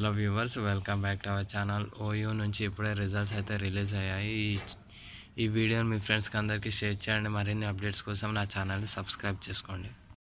hello viewers welcome back to our channel ఓయో నుంచి ఇప్పుడే రిజల్ట్స్ అయితే రిలీజ్ అయ్యాయి ఈ వీడియోని మీ ఫ్రెండ్స్కి అందరికీ షేర్ చేయండి మరిన్ని అప్డేట్స్ కోసం నా ఛానల్ని సబ్స్క్రైబ్ చేసుకోండి